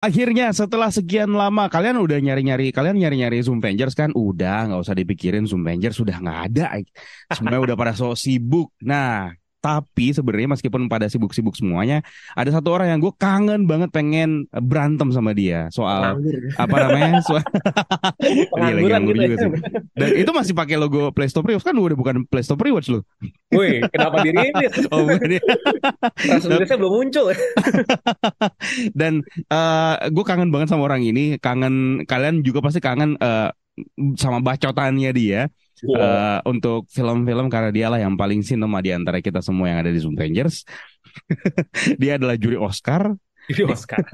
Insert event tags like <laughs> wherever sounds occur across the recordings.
Akhirnya setelah sekian lama kalian udah nyari-nyari kalian nyari-nyari Zoom Avengers kan udah nggak usah dipikirin Zoom Avengers sudah nggak ada semuanya udah pada so sibuk. Nah tapi sebenarnya meskipun pada sibuk-sibuk semuanya, ada satu orang yang gue kangen banget pengen berantem sama dia soal gitu ya. apa namanya? Soal <laughs> iya, lagi gitu juga ya. sih. Dan itu masih pakai logo Playstore Rewards kan udah bukan Playstore Rewards lo Woi, kenapa diri ini? <laughs> oh, bukan ya. belum muncul. <laughs> Dan uh, eh, gue kangen banget sama orang ini, kangen kalian juga pasti kangen uh, sama bacotannya dia uh, untuk film-film karena dialah yang paling sinema di antara kita semua yang ada di Zoom Rangers. <laughs> dia adalah juri Oscar. Juri Oscar.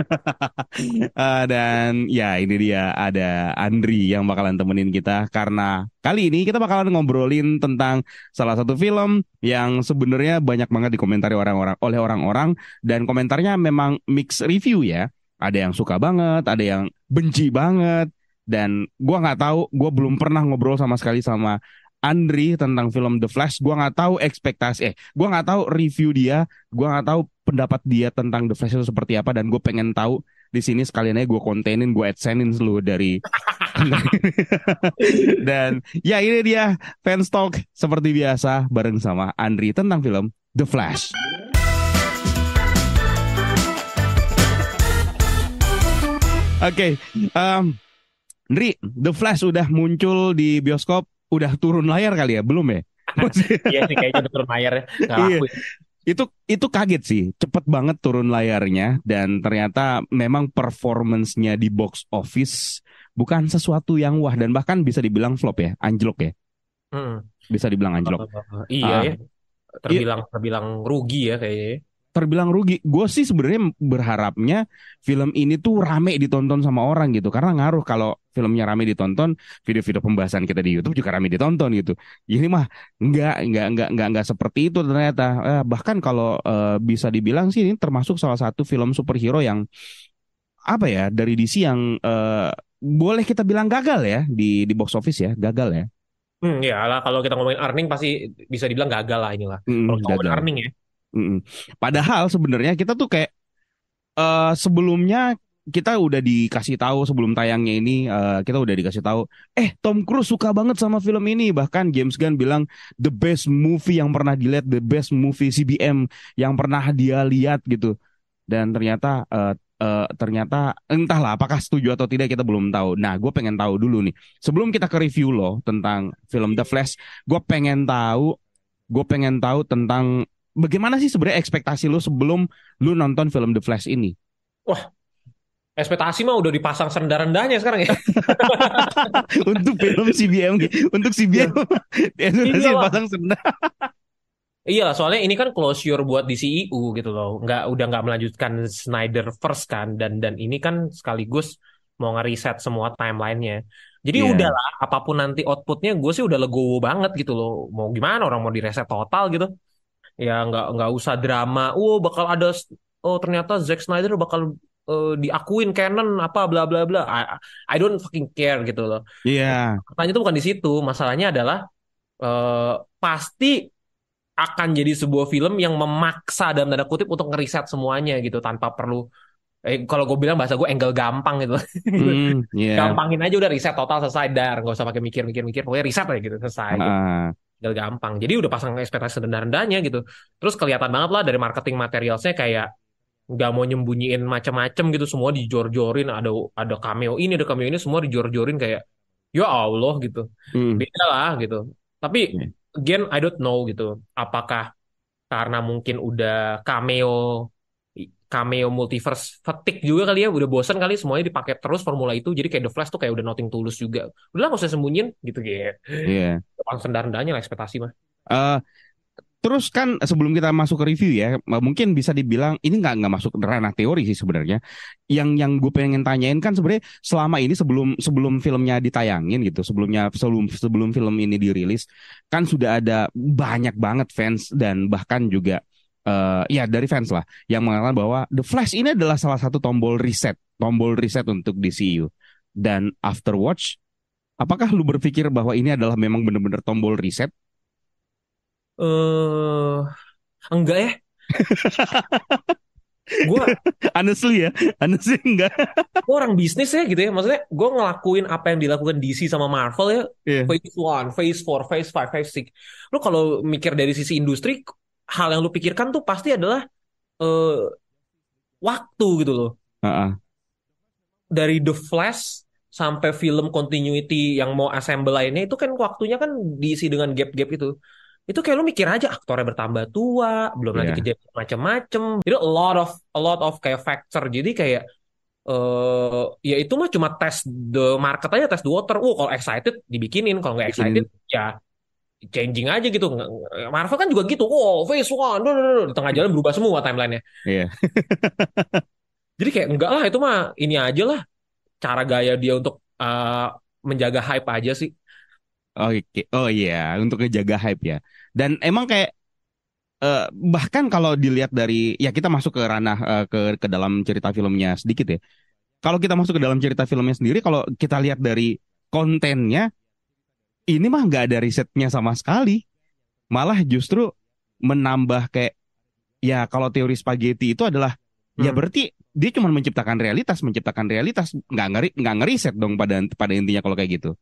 uh, <laughs> dan ya ini dia ada Andri yang bakalan temenin kita karena kali ini kita bakalan ngobrolin tentang salah satu film yang sebenarnya banyak banget dikomentari orang-orang oleh orang-orang dan komentarnya memang mix review ya. Ada yang suka banget, ada yang benci banget, dan gue nggak tahu gue belum pernah ngobrol sama sekali sama Andri tentang film The Flash gue nggak tahu ekspektasi eh gue nggak tahu review dia gue nggak tahu pendapat dia tentang The Flash itu seperti apa dan gue pengen tahu di sini sekalian aja gue kontenin gue adsenin lu dari <laughs> dan ya ini dia fans talk seperti biasa bareng sama Andri tentang film The Flash. Oke, okay, um, Nri, The Flash udah muncul di bioskop, udah turun layar kali ya? Belum ya? <laughs> iya sih kayaknya udah turun layar ya. Iya. Ya. Itu itu kaget sih, cepet banget turun layarnya dan ternyata memang performance-nya di box office bukan sesuatu yang wah dan bahkan bisa dibilang flop ya, anjlok ya. Hmm. Bisa dibilang anjlok. Iya uh, ya. Ah. Terbilang terbilang rugi ya kayaknya. Ya terbilang rugi. Gue sih sebenarnya berharapnya film ini tuh rame ditonton sama orang gitu. Karena ngaruh kalau filmnya rame ditonton, video-video pembahasan kita di YouTube juga rame ditonton gitu. Ini mah nggak nggak nggak nggak nggak seperti itu ternyata. Eh, bahkan kalau eh, bisa dibilang sih ini termasuk salah satu film superhero yang apa ya dari DC yang eh, boleh kita bilang gagal ya di di box office ya, gagal ya. Hmm, ya lah kalau kita ngomongin earning pasti bisa dibilang gagal lah inilah. Hmm, kalau ngomongin earning ya. Padahal sebenarnya kita tuh kayak uh, sebelumnya kita udah dikasih tahu sebelum tayangnya ini uh, kita udah dikasih tahu eh Tom Cruise suka banget sama film ini bahkan James Gunn bilang the best movie yang pernah dilihat the best movie CBM yang pernah dia lihat gitu dan ternyata uh, uh, ternyata entahlah apakah setuju atau tidak kita belum tahu nah gue pengen tahu dulu nih sebelum kita ke review loh tentang film The Flash gue pengen tahu gue pengen tahu tentang bagaimana sih sebenarnya ekspektasi lu sebelum lu nonton film The Flash ini? Wah, ekspektasi mah udah dipasang serendah-rendahnya sekarang ya. <laughs> untuk film CBM, iya. untuk CBM, ekspektasi iya. <laughs> iya. dipasang serendah. <laughs> Iya, soalnya ini kan closure buat DCEU gitu loh. Nggak udah nggak melanjutkan Snyder first kan dan dan ini kan sekaligus mau ngeriset semua timelinenya. Jadi yeah. udahlah, apapun nanti outputnya gue sih udah legowo banget gitu loh. Mau gimana orang mau direset total gitu ya nggak nggak usah drama oh bakal ada oh ternyata Zack Snyder bakal uh, diakuin canon apa bla bla bla I, I don't fucking care gitu loh iya yeah. Tanya itu bukan di situ masalahnya adalah uh, pasti akan jadi sebuah film yang memaksa dalam tanda kutip untuk ngeriset semuanya gitu tanpa perlu eh, kalau gue bilang bahasa gue angle gampang gitu. Mm, yeah. <laughs> Gampangin aja udah riset total selesai dar, nggak usah pakai mikir-mikir-mikir, pokoknya riset aja gitu selesai. Uh, gitu tinggal gampang. Jadi udah pasang ekspektasi rendah-rendahnya gitu. Terus kelihatan banget lah dari marketing materialnya kayak nggak mau nyembunyiin macam-macam gitu semua dijor-jorin ada ada cameo ini ada cameo ini semua dijor-jorin kayak ya Allah gitu hmm. beda lah gitu tapi iya. again I don't know gitu apakah karena mungkin udah cameo cameo multiverse fatigue juga kali ya udah bosan kali semuanya dipakai terus formula itu jadi kayak The Flash tuh kayak udah nothing tulus juga udah lah usah sembunyiin gitu gitu iya yeah. rendah-rendahnya lah ekspektasi mah uh, terus kan sebelum kita masuk ke review ya eh, mungkin bisa dibilang ini nggak nggak masuk ranah teori sih sebenarnya yang yang gue pengen tanyain kan sebenarnya selama ini sebelum sebelum filmnya ditayangin gitu sebelumnya sebelum sebelum film ini dirilis kan sudah ada banyak banget fans dan bahkan juga uh, ya dari fans lah yang mengatakan bahwa The Flash ini adalah salah satu tombol reset, tombol reset untuk DCU. Dan after watch, apakah lu berpikir bahwa ini adalah memang benar-benar tombol reset? Eh, uh, enggak ya. <laughs> gue honestly ya honestly enggak gue orang bisnis ya gitu ya maksudnya gue ngelakuin apa yang dilakukan DC sama Marvel ya yeah. phase one phase four phase five phase six Lu kalau mikir dari sisi industri hal yang lu pikirkan tuh pasti adalah uh, waktu gitu loh. Uh-uh. Dari The Flash sampai film continuity yang mau assemble lainnya itu kan waktunya kan diisi dengan gap-gap itu. Itu kayak lu mikir aja aktornya bertambah tua, belum yeah. kejadian macam-macam. Itu a lot of a lot of kayak factor. Jadi kayak uh, ya itu mah cuma tes the market aja, tes the water. Uh, kalau excited dibikinin, kalau nggak excited ya changing aja gitu. Marvel kan juga gitu. Oh, phase one, duh, duh, duh. di tengah jalan berubah semua timelinenya. Iya. Yeah. <laughs> Jadi kayak enggak lah itu mah ini aja lah cara gaya dia untuk uh, menjaga hype aja sih. Oke, oh, okay. oh iya yeah. untuk ngejaga hype ya. Dan emang kayak uh, bahkan kalau dilihat dari ya kita masuk ke ranah uh, ke ke dalam cerita filmnya sedikit ya. Kalau kita masuk ke dalam cerita filmnya sendiri, kalau kita lihat dari kontennya ini mah nggak ada risetnya sama sekali malah justru menambah kayak ya kalau teori spaghetti itu adalah ya hmm. ya berarti dia cuma menciptakan realitas menciptakan realitas nggak ngeri nggak ngeriset dong pada pada intinya kalau kayak gitu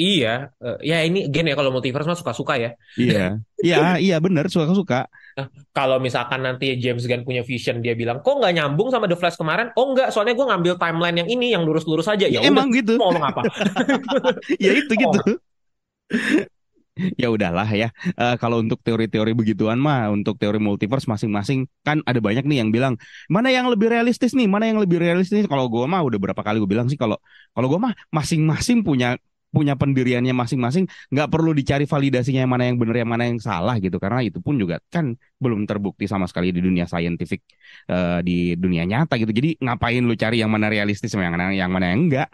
Iya, uh, ya ini gen ya kalau multiverse mah suka-suka ya. Iya, iya, iya bener suka-suka. Eh, kalau misalkan nanti James Gunn punya vision dia bilang, kok nggak nyambung sama The Flash kemarin? Oh nggak, soalnya gue ngambil timeline yang ini yang lurus-lurus aja. Ya, ya emang gitu. Mau ngomong apa? <laughs> ya itu gitu. Oh. <laughs> ya udahlah ya. Uh, kalau untuk teori-teori begituan mah, untuk teori multiverse masing-masing kan ada banyak nih yang bilang mana yang lebih realistis nih, mana yang lebih realistis. Kalau gue mah udah berapa kali gue bilang sih kalau kalau gue mah masing-masing punya punya pendiriannya masing-masing, nggak perlu dicari validasinya yang mana yang benar yang mana yang salah gitu karena itu pun juga kan belum terbukti sama sekali di dunia saintifik uh, eh, di dunia nyata gitu. Jadi ngapain lu cari yang mana realistis yang mana yang mana yang enggak?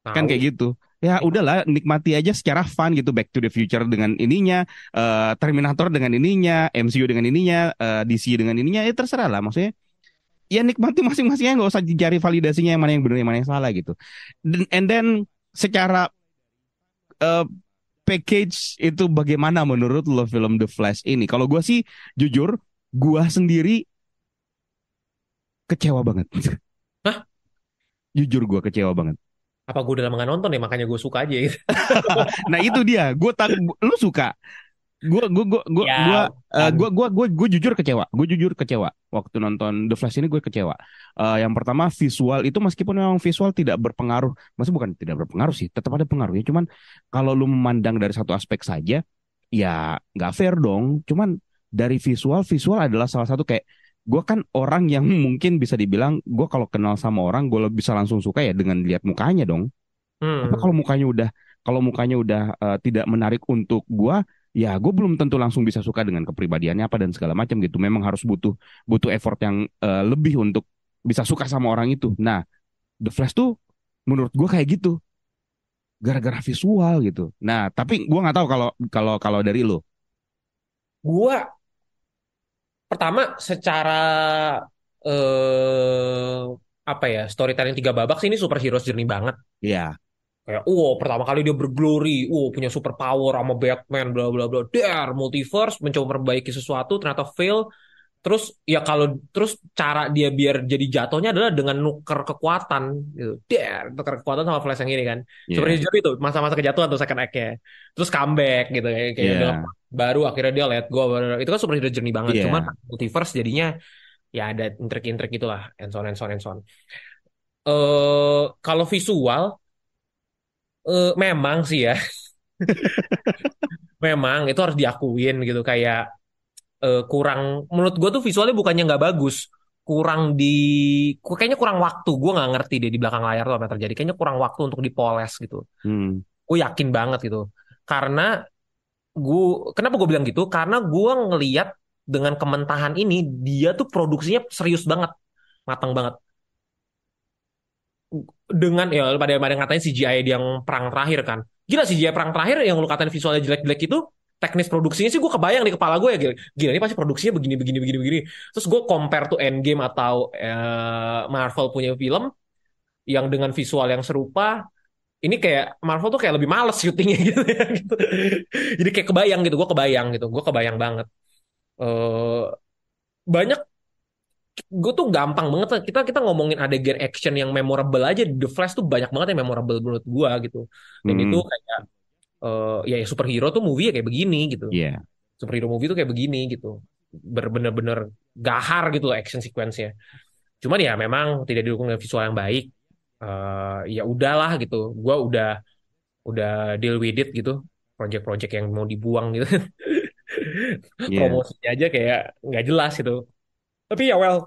Tau. Kan kayak gitu ya udahlah nikmati aja secara fun gitu Back to the Future dengan ininya, uh, Terminator dengan ininya, MCU dengan ininya, uh, eh, DC dengan ininya, ya terserah lah maksudnya. Ya nikmati masing-masingnya nggak usah cari validasinya yang mana yang benar yang mana yang salah gitu. And then secara uh, package itu bagaimana menurut lo film The Flash ini? Kalau gue sih jujur, gue sendiri kecewa banget. Hah? Jujur gue kecewa banget apa gue udah lama gak nonton ya makanya gue suka aja gitu. <laughs> nah itu dia gue tak lu suka gue gue gue gue ya, gue eh, gue gue gue gue jujur kecewa gue jujur kecewa waktu nonton The Flash ini gue kecewa uh, yang pertama visual itu meskipun memang visual tidak berpengaruh maksud bukan tidak berpengaruh sih tetap ada pengaruhnya cuman kalau lu memandang dari satu aspek saja ya nggak fair dong cuman dari visual visual adalah salah satu kayak gue kan orang yang <laughs> mungkin bisa dibilang gue kalau kenal sama orang gue bisa langsung suka ya dengan lihat mukanya dong hmm. tapi kalau mukanya udah kalau mukanya udah uh, tidak menarik untuk gue ya gue belum tentu langsung bisa suka dengan kepribadiannya apa dan segala macam gitu memang harus butuh butuh effort yang uh, lebih untuk bisa suka sama orang itu nah The Flash tuh menurut gue kayak gitu gara-gara visual gitu nah tapi gue nggak tahu kalau kalau kalau dari lo gue pertama secara eh apa ya storytelling tiga babak sih ini superhero jernih banget. Iya. Yeah. Kayak, wow, pertama kali dia berglory, wow, punya super power sama Batman, bla bla bla, der, multiverse, mencoba memperbaiki sesuatu, ternyata fail, terus ya kalau terus cara dia biar jadi jatuhnya adalah dengan nuker kekuatan gitu der nuker kekuatan sama flash yang ini kan yeah. seperti itu masa-masa kejatuhan tuh second act-nya terus comeback gitu kayak kayak yeah. baru akhirnya dia lihat gua itu kan super udah jernih banget yeah. cuman multiverse jadinya ya ada intrik-intrik itulah and so on and so on and so on uh, kalau visual uh, memang sih ya <laughs> memang itu harus diakuin gitu kayak uh, kurang menurut gue tuh visualnya bukannya nggak bagus kurang di kayaknya kurang waktu gue nggak ngerti deh di belakang layar tuh apa yang terjadi kayaknya kurang waktu untuk dipoles gitu hmm. gue yakin banget gitu karena gue kenapa gue bilang gitu karena gue ngeliat dengan kementahan ini dia tuh produksinya serius banget matang banget dengan ya pada pada katanya CGI yang perang terakhir kan gila CGI perang terakhir yang lu katain visualnya jelek-jelek itu teknis produksinya sih gue kebayang di kepala gue ya gila, gila ini pasti produksinya begini begini begini begini terus gue compare to Endgame atau uh, Marvel punya film yang dengan visual yang serupa ini kayak Marvel tuh kayak lebih males syutingnya <laughs> gitu, ya, gitu. jadi kayak kebayang gitu gue kebayang gitu gue kebayang banget uh, banyak gue tuh gampang banget kita kita ngomongin adegan action yang memorable aja The Flash tuh banyak banget yang memorable menurut gue gitu dan hmm. itu kayak uh, ya superhero tuh movie ya kayak begini gitu. Iya. Yeah. Superhero movie tuh kayak begini gitu. Bener-bener gahar gitu loh action sequence-nya. Cuman ya memang tidak didukung dengan visual yang baik. Uh, ya udahlah gitu. Gua udah udah deal with it gitu. Project-project yang mau dibuang gitu. <laughs> yeah. Promosinya aja kayak nggak jelas gitu. Tapi ya well,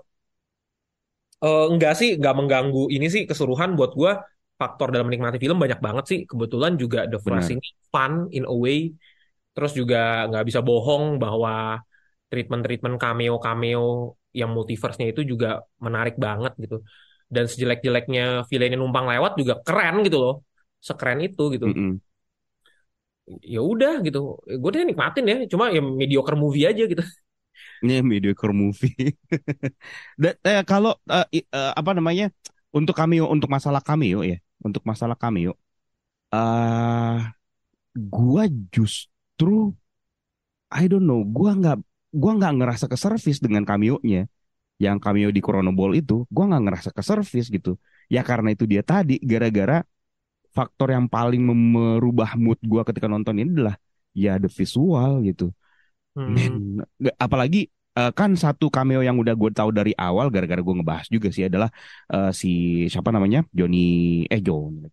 Uh, enggak sih, enggak mengganggu ini sih keseluruhan buat gue faktor dalam menikmati film banyak banget sih. Kebetulan juga The Flash ini fun in a way. Terus juga nggak bisa bohong bahwa treatment-treatment cameo-cameo yang multiverse-nya itu juga menarik banget gitu. Dan sejelek-jeleknya villain yang numpang lewat juga keren gitu loh. Sekeren itu gitu. Mm -hmm. Ya udah gitu. Gue tuh nikmatin ya. Cuma ya mediocre movie aja gitu. Ini iya, mediocre movie. <laughs> eh, kalau uh, uh, apa namanya? untuk cameo untuk masalah cameo ya untuk masalah cameo, uh, ah, gua justru I don't know, gua nggak gua nggak ngerasa ke service dengan cameo-nya. Yang cameo di Corona Ball itu, gua nggak ngerasa ke service gitu. Ya karena itu dia tadi gara-gara faktor yang paling merubah mood gua ketika nonton ini adalah ya the visual gitu. Hmm. Man, apalagi uh, kan satu cameo yang udah gue tahu dari awal gara-gara gue ngebahas juga sih adalah uh, si siapa namanya Johnny eh John eh,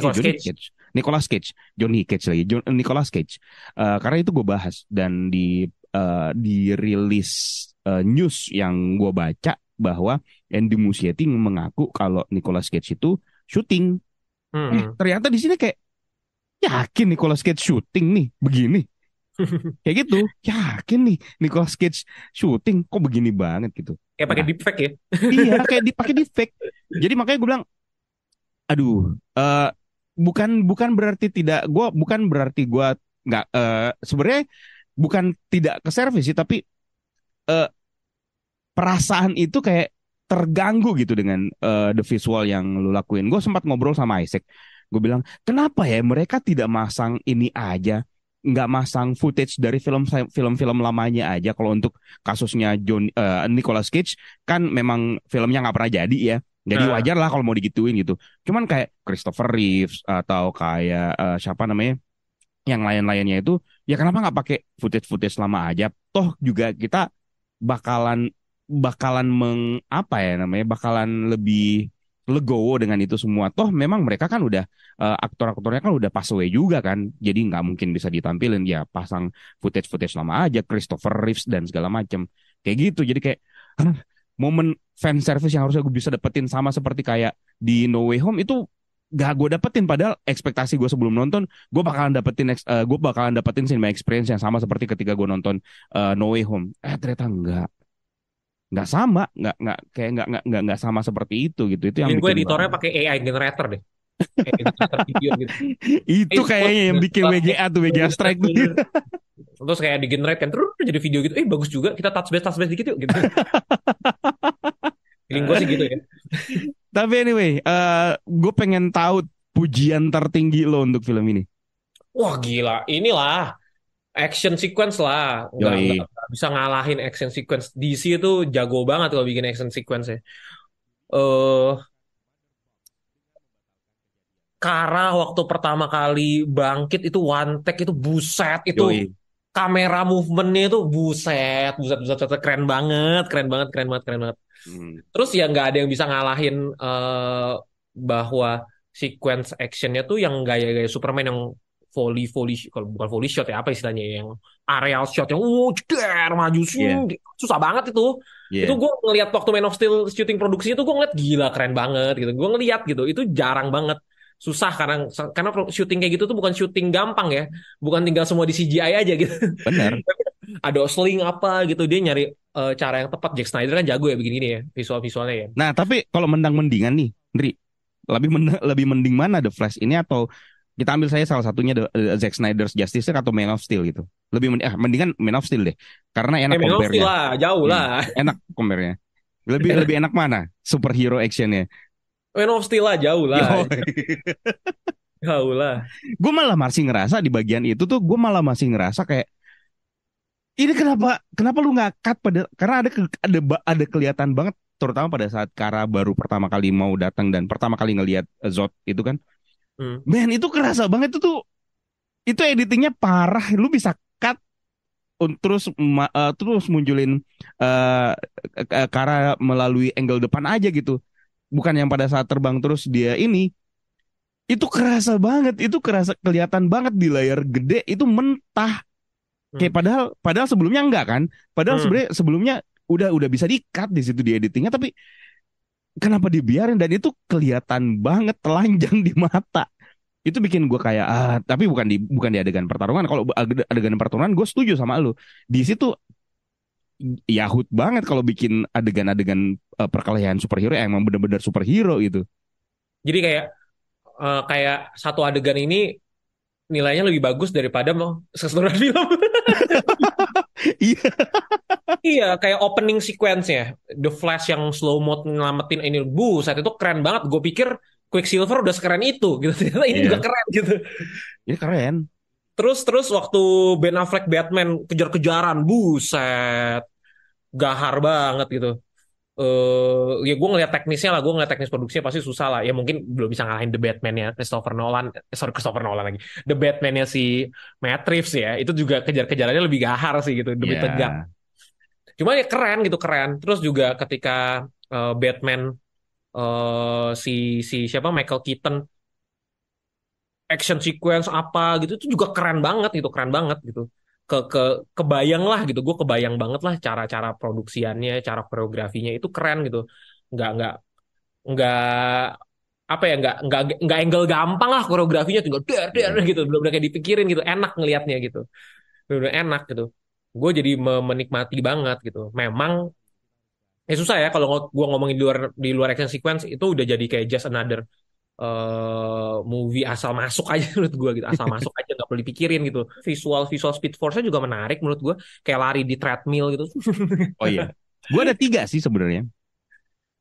Nicolas eh, Cage. Cage. Nicolas Cage, Johnny Cage lagi, John, Nicolas Cage. Uh, karena itu gue bahas dan di uh, rilis uh, news yang gue baca bahwa Andy Muschietti mengaku kalau Nicolas Cage itu syuting. Hmm. Eh, ternyata di sini kayak yakin Nicolas Cage syuting nih begini <laughs> kayak gitu yakin nih Nicolas Cage syuting kok begini banget gitu kayak pakai nah, deepfake ya <laughs> iya kayak dipakai deepfake jadi makanya gue bilang aduh uh, bukan bukan berarti tidak gue bukan berarti gue nggak uh, sebenarnya bukan tidak ke service sih tapi uh, perasaan itu kayak terganggu gitu dengan uh, the visual yang lu lakuin gue sempat ngobrol sama Isaac gue bilang kenapa ya mereka tidak masang ini aja nggak masang footage dari film film-film lamanya aja kalau untuk kasusnya John uh, Nicolas Cage kan memang filmnya nggak pernah jadi ya jadi nah. wajar lah kalau mau digituin gitu cuman kayak Christopher Reeves atau kayak uh, siapa namanya yang lain-lainnya itu ya kenapa nggak pakai footage footage lama aja toh juga kita bakalan bakalan mengapa ya namanya bakalan lebih legowo dengan itu semua toh memang mereka kan udah uh, aktor-aktornya kan udah pass away juga kan jadi nggak mungkin bisa ditampilin ya pasang footage footage lama aja Christopher Reeves dan segala macam kayak gitu jadi kayak <laughs> momen fan service yang harusnya gue bisa dapetin sama seperti kayak di No Way Home itu gak gue dapetin padahal ekspektasi gue sebelum nonton gue bakalan dapetin uh, eh, gue bakalan dapetin cinema experience yang sama seperti ketika gue nonton uh, No Way Home eh ternyata enggak nggak sama nggak nggak kayak nggak nggak nggak nggak sama seperti itu gitu itu yang gue editornya pakai AI generator deh <laughs> gitu. itu eh, kayaknya yang eh, bikin eh, WGA tuh WGA strike tuh terus kayak di generate kan terus jadi video gitu eh bagus juga kita touch base touch base dikit yuk gitu <laughs> feeling gue sih gitu ya tapi anyway uh, gue pengen tahu pujian tertinggi lo untuk film ini wah gila inilah action sequence lah enggak, bisa ngalahin action sequence DC itu jago banget kalau bikin action sequence ya uh, Kara waktu pertama kali bangkit itu one take itu buset itu Yoi. kamera movementnya itu buset buset buset, buset keren banget keren banget keren banget keren banget hmm. terus ya nggak ada yang bisa ngalahin uh, bahwa sequence actionnya tuh yang gaya-gaya Superman yang volley volley kalau bukan volley shot ya apa istilahnya ya, yang aerial shot yang wow oh, jeder maju yeah. susah banget itu yeah. itu gue ngeliat waktu Man of Steel shooting produksinya itu gue ngeliat gila keren banget gitu gue ngeliat gitu itu jarang banget susah karena karena syuting kayak gitu tuh bukan syuting gampang ya bukan tinggal semua di CGI aja gitu benar <laughs> ada sling apa gitu dia nyari uh, cara yang tepat Jack Snyder kan jago ya begini nih ya visual visualnya ya nah tapi kalau mendang mendingan nih Ndri lebih men lebih mending mana The Flash ini atau kita ambil saya salah satunya The, Zack Snyder's Justice League atau Man of Steel gitu. Lebih mending, eh, mendingan Man of Steel deh, karena enak eh, compare Steel lah, jauh hmm, lah. <laughs> Enak compare-nya. Lebih lebih enak mana superhero actionnya? Man of Steel lah, jauh lah. <laughs> jauh lah. Gue malah masih ngerasa di bagian itu tuh gue malah masih ngerasa kayak ini kenapa kenapa lu nggak cut pada karena ada ada ada kelihatan banget terutama pada saat Kara baru pertama kali mau datang dan pertama kali ngelihat Zod itu kan hmm. Men itu kerasa banget itu tuh itu editingnya parah lu bisa cut terus uh, terus munculin uh, eh, cara melalui angle depan aja gitu bukan yang pada saat terbang terus dia ini itu kerasa banget itu kerasa kelihatan banget di layar gede itu mentah hmm. kayak padahal padahal sebelumnya enggak kan padahal hmm. sebenarnya sebelumnya udah udah bisa di-cut di situ di editingnya tapi kenapa dibiarin dan itu kelihatan banget telanjang di mata itu bikin gue kayak ah tapi bukan di bukan di adegan pertarungan kalau adegan pertarungan gue setuju sama lu di situ yahut banget kalau bikin adegan-adegan uh, perkelahian superhero yang emang bener-bener superhero gitu jadi kayak uh, kayak satu adegan ini nilainya lebih bagus daripada mau <laughs> keseluruhan film Iya. iya, kayak opening sequence-nya. The Flash yang slow mode ngelamatin ini. Bu, saat itu keren banget. Gue pikir Quicksilver udah sekeren itu. Gitu. <laughs> Ternyata ini yeah. juga iya. keren gitu. Ini iya, keren. Terus terus waktu Ben Affleck Batman kejar-kejaran, buset. Gahar banget gitu uh, ya gue ngeliat teknisnya lah, gue ngeliat teknis produksinya pasti susah lah. Ya mungkin belum bisa ngalahin The Batman ya Christopher Nolan, eh, sorry Christopher Nolan lagi, The Batman-nya si Matt Reeves ya, itu juga kejar-kejarannya lebih gahar sih gitu, lebih yeah. tegak. cuma ya keren gitu keren. Terus juga ketika uh, Batman uh, si si siapa Michael Keaton action sequence apa gitu itu juga keren banget gitu, keren banget gitu ke ke kebayang lah gitu gue kebayang banget lah cara-cara produksiannya cara koreografinya itu keren gitu nggak nggak nggak apa ya nggak nggak nggak angle gampang lah koreografinya tinggal der der hmm. gitu belum kayak dipikirin gitu enak ngelihatnya gitu udah enak gitu gue jadi menikmati banget gitu memang ya susah ya kalau gue ngomongin di luar di luar action sequence itu udah jadi kayak just another uh, movie asal masuk aja <laughs> menurut gue gitu asal <laughs> masuk aja nggak perlu dipikirin gitu visual visual Speed Force-nya juga menarik menurut gue kayak lari di treadmill gitu oh iya gue ada tiga sih sebenarnya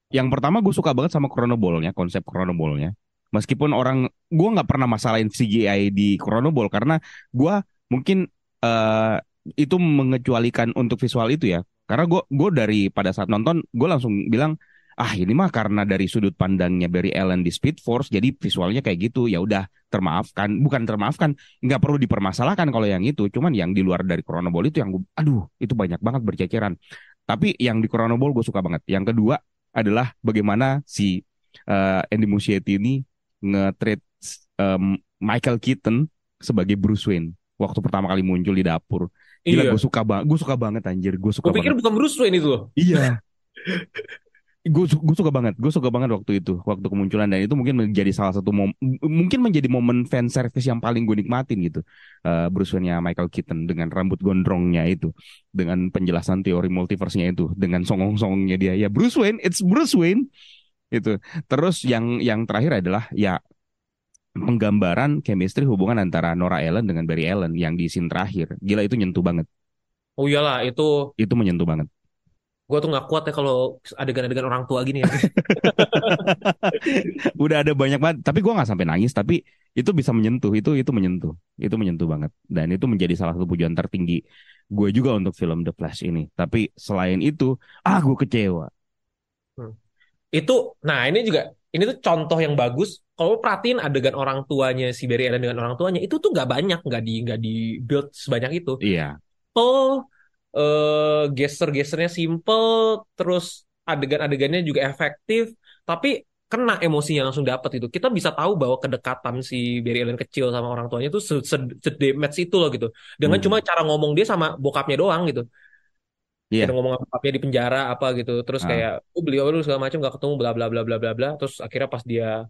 yang pertama gue suka banget sama Chrono Ball-nya konsep Chrono Ball-nya meskipun orang gue nggak pernah masalahin CGI di Chrono Ball karena gue mungkin uh, itu mengecualikan untuk visual itu ya karena gue gue dari pada saat nonton gue langsung bilang ah ini mah karena dari sudut pandangnya Barry Allen di Speed Force jadi visualnya kayak gitu ya udah termaafkan bukan termaafkan nggak perlu dipermasalahkan kalau yang itu cuman yang di luar dari Chronoball itu yang gua, aduh itu banyak banget berceceran tapi yang di Chronoball gue suka banget yang kedua adalah bagaimana si uh, Andy Muschietti ini nge um, Michael Keaton sebagai Bruce Wayne waktu pertama kali muncul di dapur. Gila iya. gue suka banget, gue suka banget anjir, gue suka. gua pikir banget. bukan Bruce Wayne itu loh. Iya. <laughs> gue gue suka banget gue suka banget waktu itu waktu kemunculan dan itu mungkin menjadi salah satu mom, mungkin menjadi momen fan service yang paling gue nikmatin gitu uh, Bruce Wayne-nya Michael Keaton dengan rambut gondrongnya itu dengan penjelasan teori multiverse-nya itu dengan songong-songongnya dia ya Bruce Wayne it's Bruce Wayne itu terus yang yang terakhir adalah ya penggambaran chemistry hubungan antara Nora Allen dengan Barry Allen yang di scene terakhir gila itu nyentuh banget oh iyalah itu itu menyentuh banget Gue tuh gak kuat ya kalau adegan-adegan orang tua gini ya. <laughs> <laughs> Udah ada banyak banget, tapi gue gak sampai nangis, tapi itu bisa menyentuh, itu itu menyentuh, itu menyentuh banget, dan itu menjadi salah satu pujian tertinggi gue juga untuk film The Flash ini. Tapi selain itu, ah gue kecewa. Hmm. Itu, nah ini juga, ini tuh contoh yang bagus. Kalau perhatiin adegan orang tuanya si Barry Allen dengan orang tuanya, itu tuh nggak banyak, nggak di nggak di build sebanyak itu. Iya. Yeah. Oh, uh, eh, gesture-gesturnya simple, terus adegan-adegannya juga efektif, tapi kena emosinya langsung dapat itu. Kita bisa tahu bahwa kedekatan si Barry Allen kecil sama orang tuanya itu sedemet itu loh gitu. Dengan hmm. cuma cara ngomong dia sama bokapnya doang gitu. Yeah. Kita ngomong bokapnya di penjara apa gitu. Terus ah. kayak oh, beliau dulu segala macam gak ketemu bla bla bla bla bla bla. Terus akhirnya pas dia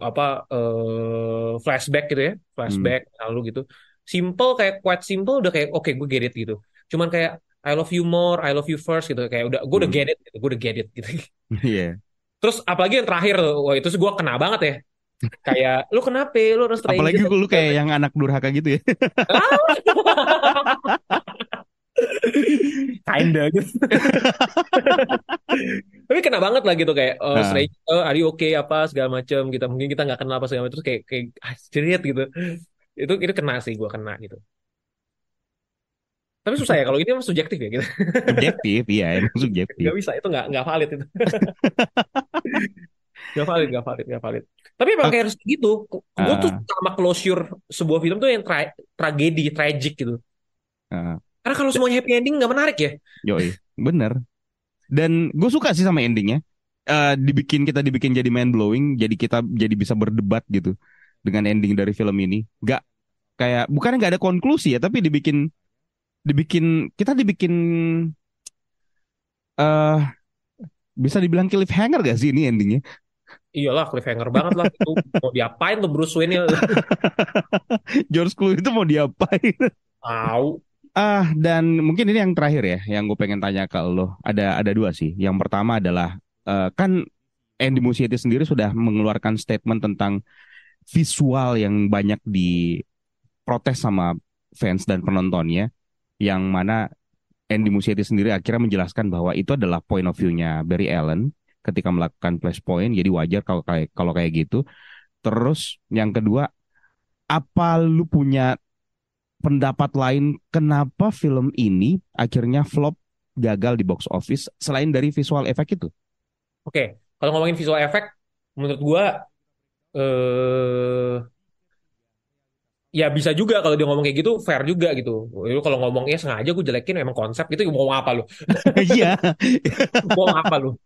apa uh, flashback gitu ya, hmm. flashback hmm. lalu gitu. Simple kayak quite simple udah kayak oke okay, gue get it gitu cuman kayak I love you more, I love you first gitu kayak udah gue hmm. gitu. udah get it, gitu. gue udah get it gitu. Iya. Yeah. Terus apalagi yang terakhir, wah itu sih gue kena banget ya. Kayak lu kenapa? Lu harus terakhir. Apalagi gitu, lu kayak yang anak durhaka gitu ya. <laughs> Kinda gitu. <laughs> Tapi kena banget lah gitu kayak oh, nah. stranger, oh, are you okay apa segala macam gitu. Mungkin kita nggak kenal apa segala macam terus kayak kayak ah, gitu. Itu itu kena sih gue kena gitu. Tapi susah ya kalau ini emang subjektif ya gitu. Subjektif, iya <laughs> emang subjektif. Gak bisa itu nggak nggak valid itu. <laughs> gak valid, gak valid, gak valid. Tapi emang kayak harus gitu. Gue ah. tuh sama closure sebuah film tuh yang tra tragedi, tragic gitu. Uh. Karena kalau semuanya happy ending nggak menarik ya. iya bener. Dan gue suka sih sama endingnya. Uh, dibikin kita dibikin jadi mind blowing, jadi kita jadi bisa berdebat gitu dengan ending dari film ini. Gak kayak bukan nggak ada konklusi ya, tapi dibikin dibikin kita dibikin eh uh, bisa dibilang cliffhanger gak sih ini endingnya? Iyalah cliffhanger banget lah itu mau diapain tuh Bruce Wayne ya? <laughs> George Clooney itu mau diapain? Tahu. Ah dan mungkin ini yang terakhir ya yang gue pengen tanya ke lo. Ada ada dua sih. Yang pertama adalah uh, kan Andy Muschietti sendiri sudah mengeluarkan statement tentang visual yang banyak diprotes sama fans dan penontonnya yang mana Andy Musiati sendiri akhirnya menjelaskan bahwa itu adalah point of view-nya Barry Allen ketika melakukan flashpoint jadi wajar kalau kayak kalau kayak gitu terus yang kedua apa lu punya pendapat lain kenapa film ini akhirnya flop gagal di box office selain dari visual efek itu? Oke, okay. kalau ngomongin visual efek menurut gua eh ya bisa juga kalau dia ngomong kayak gitu fair juga gitu. Lu kalau ngomong ya sengaja gue jelekin emang konsep gitu mau apa lu? <laughs> Iya. <laughs> mau apa lu?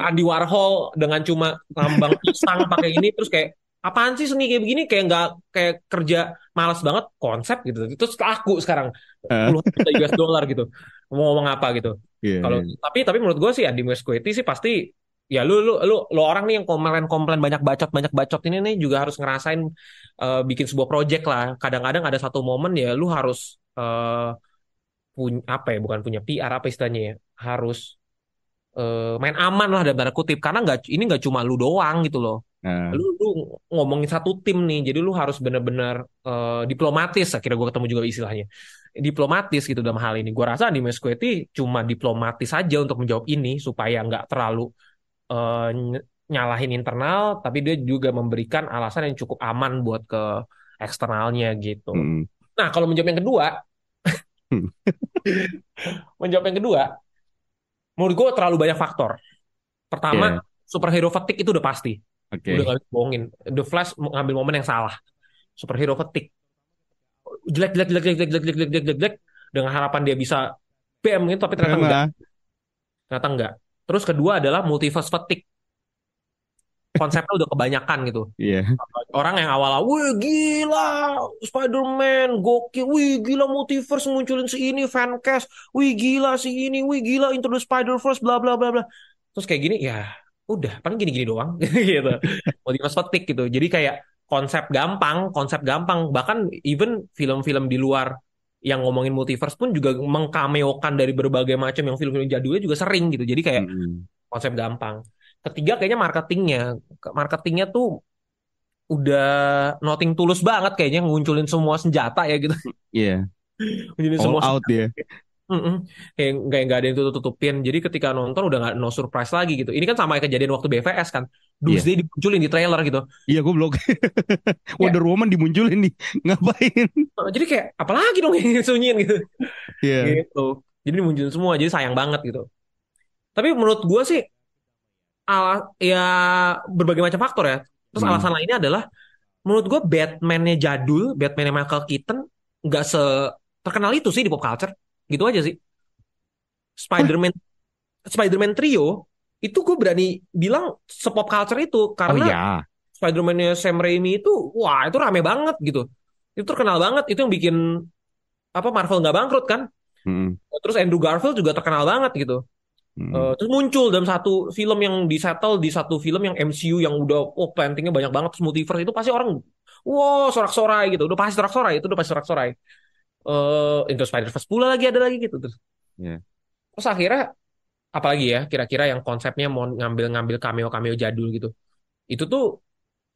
Andi Warhol dengan cuma lambang pisang pakai ini terus kayak apaan sih seni kayak begini kayak nggak kayak kerja malas banget konsep gitu terus laku sekarang puluh juta US dollar gitu mau ngomong apa gitu yeah, kalau yeah. tapi tapi menurut gue sih Andi Musquetti sih pasti ya lu lu lu lo orang nih yang komplain komplain banyak bacot banyak bacot ini nih juga harus ngerasain uh, bikin sebuah proyek lah kadang-kadang ada satu momen ya lu harus uh, eh, punya apa ya bukan punya PR apa istilahnya ya harus uh, main aman lah dalam tanda kutip karena nggak ini nggak cuma lu doang gitu loh hmm. lu lu ngomongin satu tim nih jadi lu harus bener-bener uh, diplomatis akhirnya gue ketemu juga istilahnya diplomatis gitu dalam hal ini gue rasa di Mesqueti cuma diplomatis saja untuk menjawab ini supaya nggak terlalu uh, nyalahin internal, tapi dia juga memberikan alasan yang cukup aman buat ke eksternalnya gitu. Hmm. Nah, kalau menjawab yang kedua, menjawab yang kedua, menurut gue terlalu banyak faktor. Pertama, yeah. superhero fatigue itu udah pasti. Okay. Udah gak bohongin. The Flash ngambil momen yang salah. Superhero fatigue. Jelek, jelek, jelek, jelek, jelek, jelek, jelek, jelek, jelek, jelek. Dengan harapan dia bisa PM gitu, tapi ternyata enggak. Ternyata enggak. Terus kedua adalah multiverse fatigue. Konsepnya udah kebanyakan gitu. Yeah. Orang yang awal-awal, wih gila Spiderman man gokil, wih gila multiverse munculin si ini, fancast, wih gila si ini, wih gila introduce Spider-Verse, bla bla bla bla. Terus kayak gini, ya udah, paling gini-gini doang <laughs> gitu. multiverse fatigue gitu. Jadi kayak konsep gampang, konsep gampang. Bahkan even film-film di luar yang ngomongin multiverse pun juga mengkameokan dari berbagai macam yang film-film jadulnya juga sering gitu. Jadi kayak hmm. konsep gampang. Ketiga kayaknya marketingnya. Marketingnya tuh udah noting tulus banget kayaknya ngunculin semua senjata ya gitu. Iya. Yeah. <laughs> All semua out ya Mm-mm. kayak nggak nggak ada yang tutup tutupin jadi ketika nonton udah nggak no surprise lagi gitu ini kan sama kejadian waktu BVS kan iya. Doomsday yeah. dimunculin di trailer gitu iya yeah, gue blog Wonder yeah. Woman dimunculin nih <laughs> ngapain oh, jadi kayak apalagi dong yang sunyiin gitu yeah. gitu jadi dimunculin semua jadi sayang banget gitu tapi menurut gue sih ala ya berbagai macam faktor ya terus hmm. alasan lainnya adalah menurut gue Batman-nya jadul Batman-nya Michael Keaton nggak se terkenal itu sih di pop culture Gitu aja sih. Spider-Man Spider-Man trio itu gue berani bilang sepop culture itu karena oh, iya. Spider-Man-nya Sam Raimi itu wah itu rame banget gitu. Itu terkenal banget, itu yang bikin apa Marvel nggak bangkrut kan? Hmm. Terus Andrew Garfield juga terkenal banget gitu. Hmm. Uh, terus muncul dalam satu film yang disettle di satu film yang MCU yang udah oh plantingnya banyak banget terus multiverse itu pasti orang wow sorak-sorai gitu udah pasti sorak-sorai itu udah pasti sorak-sorai uh, Into Spider-Verse pula lagi ada lagi gitu terus. Yeah. Terus akhirnya apalagi ya kira-kira yang konsepnya mau ngambil-ngambil cameo-cameo jadul gitu. Itu tuh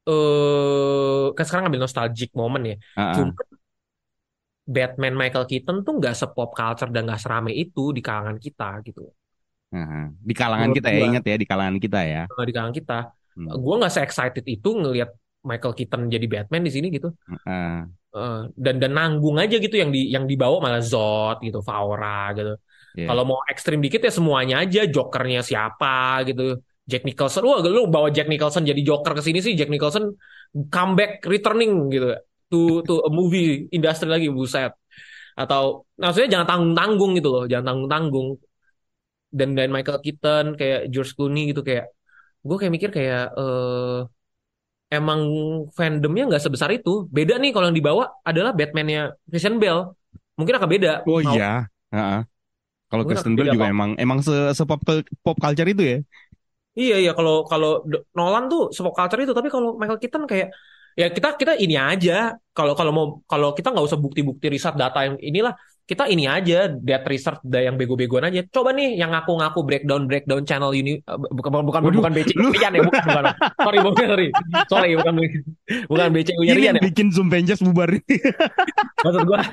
eh uh, kan sekarang ngambil nostalgic moment ya. Uh -uh. Cuma Batman Michael Keaton tuh nggak sepop culture dan nggak serame itu di kalangan kita gitu. Uh -huh. Di kalangan Menurut kita ya, ingat ya di kalangan kita ya. Eh, di kalangan kita. Hmm. Gue nggak se-excited itu ngelihat Michael Keaton jadi Batman di sini gitu. Uh Eh, dan dan nanggung aja gitu yang di yang dibawa malah Zod gitu, Faora gitu. Yeah. Kalau mau ekstrim dikit ya semuanya aja, Jokernya siapa gitu. Jack Nicholson, wah lu bawa Jack Nicholson jadi Joker ke sini sih, Jack Nicholson comeback returning gitu to to a movie industry lagi buset. Atau maksudnya jangan tanggung-tanggung gitu loh, jangan tanggung-tanggung. Dan dan Michael Keaton kayak George Clooney gitu kayak gue kayak mikir kayak eh uh, emang fandomnya nggak sebesar itu. Beda nih kalau yang dibawa adalah Batman-nya Christian Bale. Mungkin akan beda. Oh iya. Uh -huh. Kalau Kristen Bale juga apa. emang emang se, se pop, pop culture itu ya. Iya iya kalau kalau Nolan tuh se pop culture itu tapi kalau Michael Keaton kayak ya kita kita ini aja kalau kalau mau kalau kita nggak usah bukti-bukti riset data yang inilah kita ini aja lihat research yang bego-begoan aja. Coba nih yang ngaku-ngaku breakdown breakdown channel ini eh, bukan bukan Waduh, bukan BC Rian ya bukan bukan. Sorry bukan sorry. Sorry bukan bukan BC nya Rian ya. Bikin Zoom Avengers bubar. <laughs> maksud gua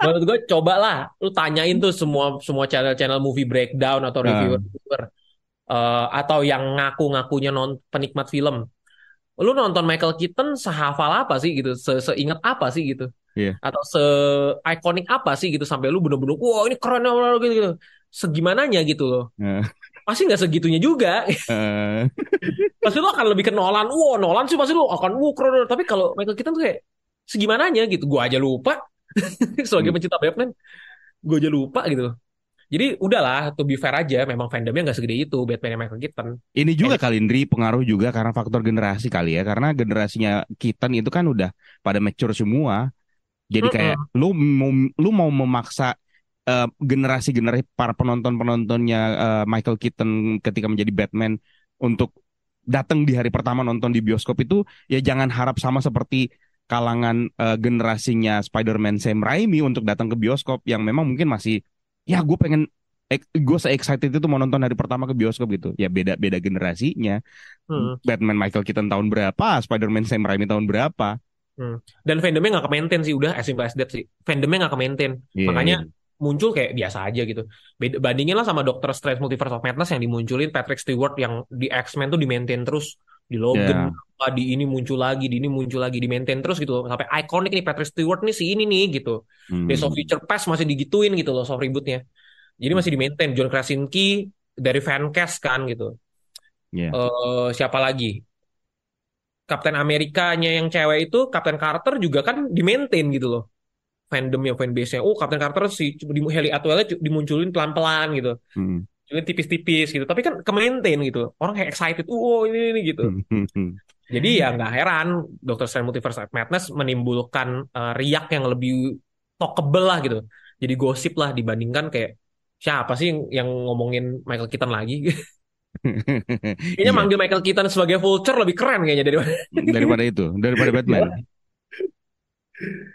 maksud gua lah lu tanyain tuh semua semua channel-channel movie breakdown atau ah. reviewer reviewer uh, atau yang ngaku-ngakunya non penikmat film. Lu nonton Michael Keaton sehafal apa sih gitu? Se Seingat apa sih gitu? yeah. atau se ikonik apa sih gitu sampai lu bener-bener wah ini keren banget gitu gitu segimananya gitu loh yeah. pasti nggak segitunya juga uh. <laughs> pasti lu akan lebih ke Nolan wow Nolan sih pasti lu akan wow keren tapi kalau Michael Keaton tuh kayak segimananya gitu gua aja lupa <laughs> sebagai hmm. pencinta Batman gua aja lupa gitu jadi udahlah, to be fair aja, memang fandomnya nggak segede itu Batman yang Michael Keaton. Ini juga And... Gitu. kali pengaruh juga karena faktor generasi kali ya, karena generasinya Keaton itu kan udah pada mature semua. Jadi kayak uh -uh. lu mau lu mau memaksa eh, generasi-generasi uh, para penonton-penontonnya uh, Michael Keaton ketika menjadi Batman untuk datang di hari pertama nonton di bioskop itu ya jangan harap sama seperti kalangan uh, generasinya Spider-Man Sam Raimi untuk datang ke bioskop yang memang mungkin masih ya gue pengen gue se excited itu mau nonton hari pertama ke bioskop gitu ya beda beda generasinya hmm. Batman Michael Keaton tahun berapa Spider-Man Sam Raimi tahun berapa Hmm. Dan fandomnya nggak ke-maintain sih udah as that sih. Fandomnya nggak ke-maintain. Yeah. Makanya iya, iya. muncul kayak biasa aja gitu. Beda, bandingin lah sama Doctor Strange Multiverse of Madness yang dimunculin Patrick Stewart yang di X-Men tuh di terus. Di Logan, yeah. di ini muncul lagi, di ini muncul lagi, di terus gitu. Sampai ikonik nih Patrick Stewart nih si ini nih gitu. Hmm. Days of Future Past masih digituin gitu loh soft ributnya. Jadi masih di-maintain. John Krasinski dari fancast kan gitu. Yeah. Iya. Uh, siapa lagi? Kapten Amerikanya yang cewek itu Captain Carter juga kan di maintain gitu loh fandomnya fanbase-nya oh Captain Carter si di Heli Atwell dimunculin pelan-pelan gitu hmm. tipis-tipis gitu tapi kan ke maintain gitu orang kayak excited oh, oh ini ini gitu hmm. jadi ya nggak heran Doctor Strange Multiverse of Madness menimbulkan uh, riak yang lebih talkable lah gitu jadi gosip lah dibandingkan kayak siapa sih yang ngomongin Michael Keaton lagi <laughs> Ini <laughs> iya. manggil Michael Keaton sebagai Vulture lebih keren kayaknya daripada hmm, daripada itu, daripada <laughs> iya. Batman.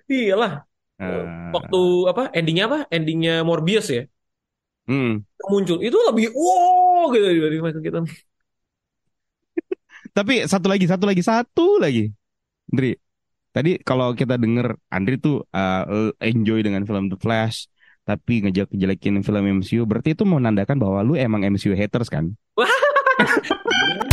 Iyalah. Uh... Waktu apa? Endingnya apa? Endingnya Morbius ya. Hmm. Muncul itu lebih wow gitu dari Michael Keaton. <laughs> Tapi satu lagi, satu lagi, satu lagi. Andri, tadi kalau kita denger Andri tuh uh, enjoy dengan film The Flash, tapi ngejak jelekin film MCU berarti itu menandakan bahwa lu emang MCU haters kan <laughs>